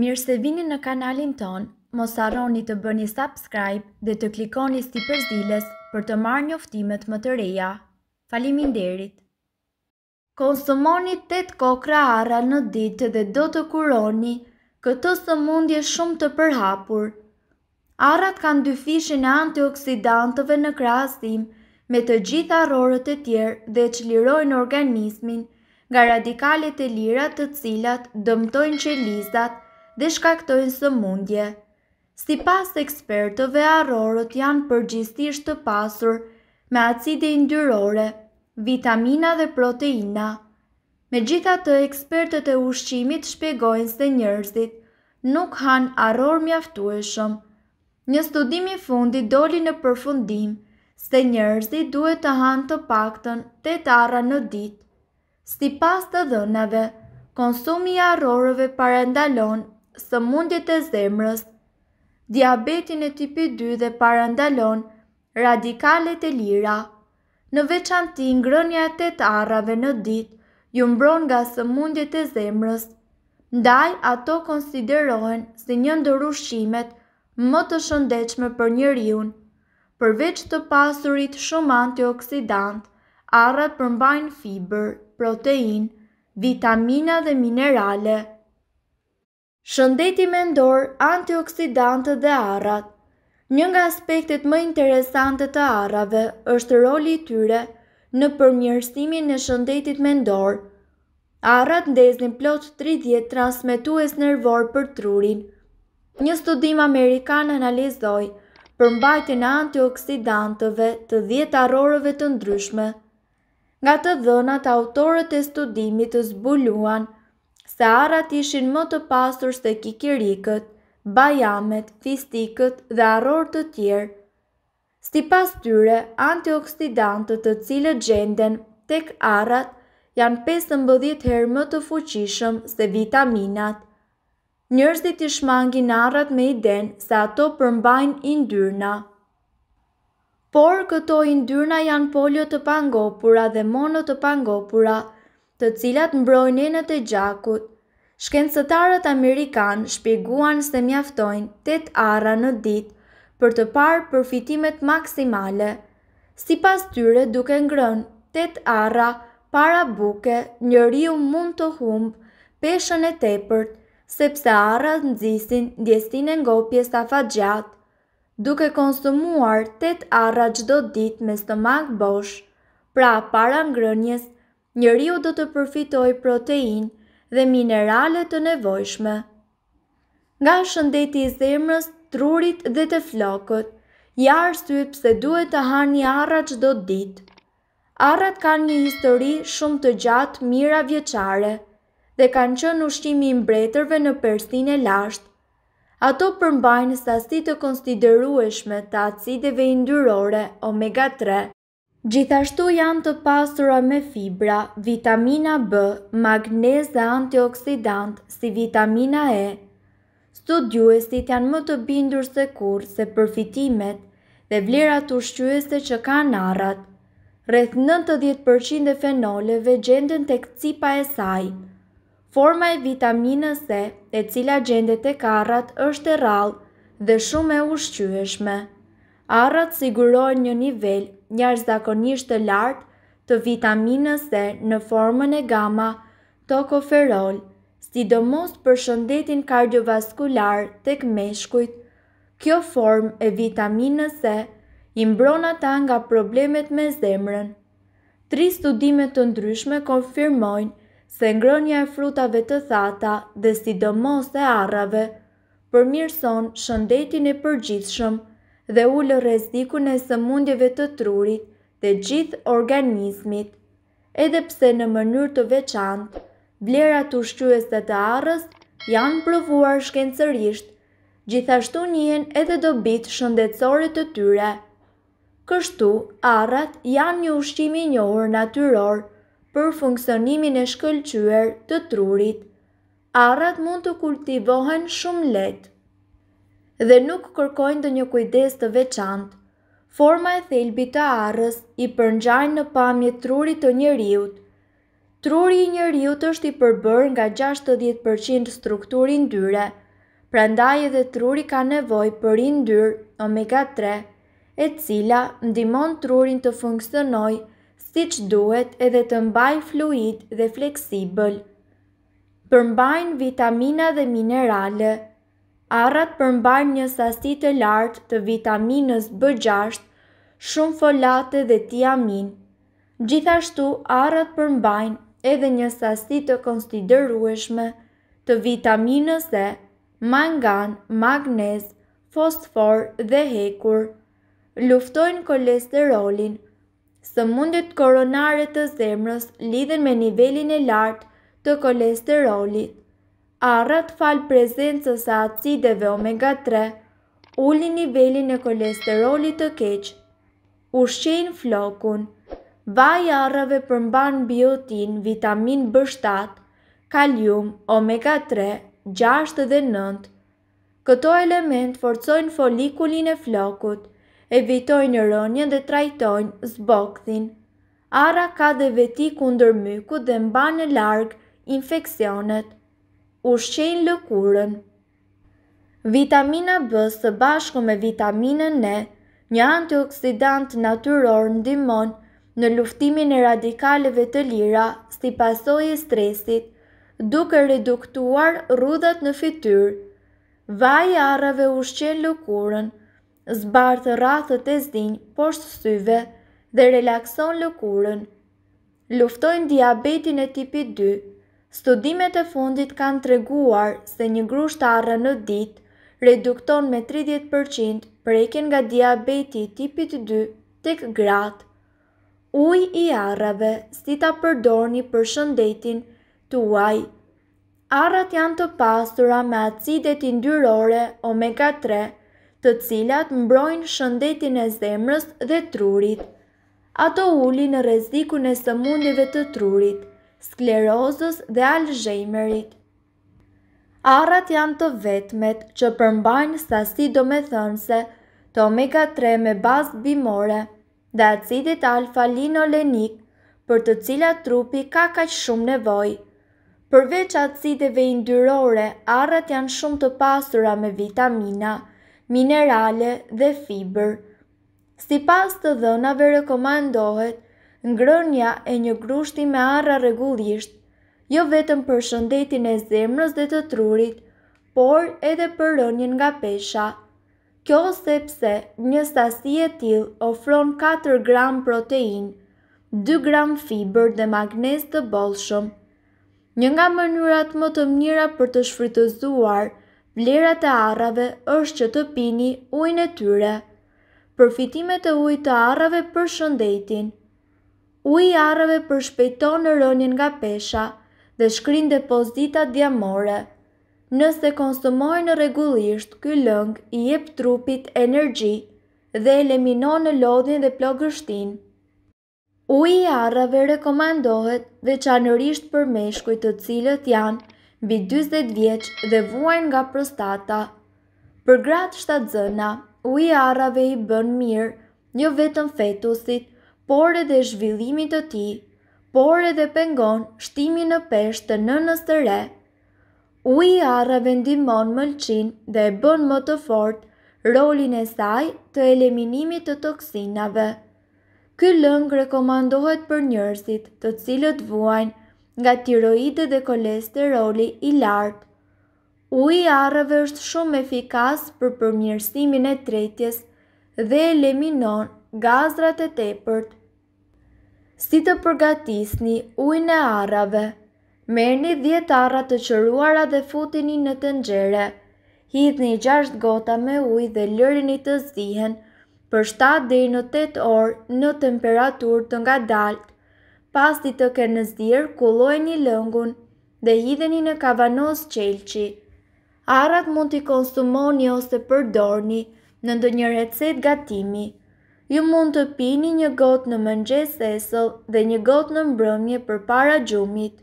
Mirë se vini në kanalin ton, mos arroni të bëni subscribe dhe të klikoni sti përzilës për të marrë një më të reja. Falimin derit! Konsumoni 8 kokra arra në ditë dhe do të kuroni, këtë së mundje shumë të përhapur. Arrat kanë dy fishin e antioksidantëve në krasim me të gjitha rorët e tjerë dhe që lirojnë organismin nga radikalet e lirat të cilat dëmtojnë që lizat dhe shkaktojnë së mundje. Si pas ekspertëve arorët janë përgjistisht të pasur me acide indyrore, vitamina dhe proteina. Me gjitha të ekspertët e ushqimit shpegojnë se njërzit nuk han arorë mjaftueshëm. Një studimi fundi doli në përfundim se njërzit duhet të han të pakton të etara në ditë. Si pas të dhënave, konsumi arorëve parendalon së mundjet e zemrës. Diabetin e tipi 2 dhe parandalon radikalet e lira. Në veçanti ngrënja e të arrave në ditë ju mbron nga së mundjet e zemrës. Ndaj ato konsiderohen si një ndër ushqimet më të shëndechme për njëriun. Përveç të pasurit shumë antioksidant, arrat përmbajnë fiber, protein, vitamina dhe minerale. Shëndeti mendor, antioksidantët dhe arrat. Një nga aspektet më interesante të arrave është roli i tyre në përmirësimin e shëndetit mendor. Arrat ndezin plot 30 transmetues nervor për trurin. Një studim amerikan analizoi përmbajtjen e antioksidantëve të 10 arrorëve të ndryshme. Nga të dhënat autorët e studimit të zbuluan – se arat ishin më të pasur se kikirikët, bajamet, fistikët dhe arorë të tjerë. Sti pas tyre, antioksidantët të cilë gjenden tek arat janë 15 herë më të fuqishëm se vitaminat. Njërzit i shmangin arat me i denë se ato përmbajnë indyrna. Por, këto indyrna janë polio të pangopura dhe mono të pangopura, të cilat mbrojnë në të gjakut. Shkencëtarët Amerikanë shpjeguan se mjaftojnë 8 arra në ditë për të parë përfitimet maksimale. Si pas tyre duke ngrënë 8 arra para buke, njëriu mund të humbë peshën e tepërt, sepse arrat nxisin ndjesinë e ngopjes sa fa Duke konsumuar 8 arra çdo ditë me stomak bosh, pra para ngrënjes njëriu do të përfitoj protein dhe mineralet të nevojshme. Nga shëndeti i zemrës, trurit dhe të flokët, jarë sytë pse duhet të ha një arra që do ditë. Arrat kanë një histori shumë të gjatë mira vjeqare dhe kanë qënë ushqimi i mbretërve në përstin e lashtë. Ato përmbajnë sasi të konsiderueshme të acideve indyrore omega 3. Gjithashtu janë të pasura me fibra, vitamina B, magnez dhe antioksidant si vitamina E. Studiuesit janë më të bindur se kur se përfitimet dhe vlerat ushqyese që kanë arrat. Rreth 90% e fenoleve gjenden tek cipa e saj. Forma e vitaminës E, e cila gjendet tek arrat, është e rrallë dhe shumë e ushqyeshme. Arrat sigurojnë një nivel njërë zakonisht të lartë të vitaminës e në formën e gama tokoferol, sidomos për shëndetin kardiovaskular të kmeshkujt, kjo form e vitaminës e mbron ta nga problemet me zemrën. Tri studimet të ndryshme konfirmojnë se ngronja e frutave të thata dhe sidomos e arrave për mirëson shëndetin e përgjithshëm, dhe ullë rezikun e së mundjeve të trurit dhe gjithë organismit, edhe pse në mënyrë të veçantë, vlerat të shqyës dhe të arës janë provuar shkencërisht, gjithashtu njën edhe do bitë shëndetsore të tyre. Kështu, arat janë një ushqimi njohër natyror për funksionimin e shkëllqyër të trurit. Arat mund të kultivohen shumë letë dhe nuk kërkojnë dhe një kujdes të veçant. Forma e thelbi të arës i përngjajnë në pamje trurit të njëriut. Trurit i njëriut është i përbër nga 60% strukturin dyre, pra ndaj edhe trurit ka nevoj për indyr omega 3, e cila ndimon trurin të funksionoj si që duhet edhe të mbaj fluid dhe fleksibël. Përmbajnë vitamina dhe minerale, arrat përmbajnë një sasi të lartë të vitaminës B6, shumë folate dhe tiamin. Gjithashtu, arrat përmbajnë edhe një sasi të konsiderueshme të vitaminës E, mangan, magnez, fosfor dhe hekur. Luftojnë kolesterolin, së mundet koronare të zemrës lidhen me nivelin e lartë të kolesterolit arrat fal prezencës a acideve omega 3, ullë nivelin e kolesterolit të keq, ushqen flokun, vaj arrave përmban biotin, vitamin B7, kalium, omega 3, 6 dhe 9, Këto element forcojnë folikulin e flokut, evitojnë rënjën dhe trajtojnë zbokthin. Ara ka dhe veti kundër mykut dhe mba në largë infekcionet ushqen lëkurën. Vitamina B së bashku me vitaminën E, një antioksidant natyror dimon në luftimin e radikaleve të lira si pasoj e stresit, duke reduktuar rudat në fityr. Vaj arave ushqen lëkurën, zbartë rathët e zdinj poshtë syve dhe relakson lëkurën. Luftojnë diabetin e tipi 2, Studimet e fundit kanë treguar se një grusht të arra në dit redukton me 30% prejken nga diabeti tipit 2 tek gratë. Uj i arrave si ta përdorni për shëndetin të uaj. Arrat janë të pastura me acidet indyrore omega 3 të cilat mbrojnë shëndetin e zemrës dhe trurit. Ato ulin në rezikun e sëmundive të trurit – sklerozës dhe alzheimerit. Arat janë të vetmet që përmbajnë sasi do me thënë se të omega 3 me bazë bimore dhe acidit alfa-linolenik për të cila trupi ka kaq shumë nevoj. Përveç acideve indyrore, arat janë shumë të pasura me vitamina, minerale dhe fiber. Si pas të dhënave rekomandohet ngrënja e një grushti me arra regullisht, jo vetëm për shëndetin e zemrës dhe të trurit, por edhe për rënjën nga pesha. Kjo sepse një stasi e til ofron 4 gram protein, 2 gram fiber dhe magnez të bolshëm. Një nga mënyrat më të mnira për të shfrytëzuar, vlerat e arrave është që të pini ujnë e tyre. Përfitimet e ujtë të arrave për shëndetin – u i arave për shpejton në rënjën nga pesha dhe shkrin depozita djamore. Nëse konsumojnë në regullisht, ky lëng i jep trupit energji dhe eliminon në lodhin dhe plogështin. U i arëve rekomandohet veçanërisht për meshkuj të cilët janë bi 20 vjeq dhe vuajnë nga prostata. Për gratë shtatë zëna, u i arave i bën mirë, një jo vetën fetusit, por edhe zhvillimit të ti, por edhe pengon shtimi në peshtë të nënës të re, u i arra vendimon mëlqin dhe e bën më të fort rolin e saj të eliminimit të toksinave. Ky lëngë rekomandohet për njërësit të cilët vuajnë nga tiroide dhe kolesteroli i lartë. U i arrave është shumë efikas për përmjërsimin e tretjes dhe eliminon gazrat e tepërt. Si të përgatisni ujnë e arave, merni 10 arat të qëruara dhe futini në të njere, hidhni 6 gota me uj dhe lërini të zihen për 7 dhe në 8 orë në temperatur të nga dalt, pas di të kërë kulloj një lëngun dhe hidheni në kavanoz qelqi. Arat mund t'i konsumoni ose përdorni në ndë një recet gatimi ju mund të pini një gotë në mëngjes e esëll dhe një gotë në mbrëmje për para gjumit.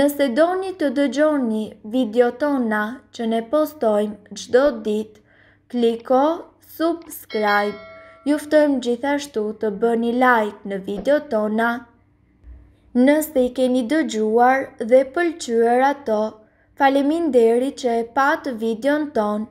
Nëse doni të dëgjoni video tona që ne postojmë gjdo dit, kliko subscribe, juftojmë gjithashtu të bëni like në video tona. Nëse i keni dëgjuar dhe pëlqyër ato, falemin deri që e patë video në tonë,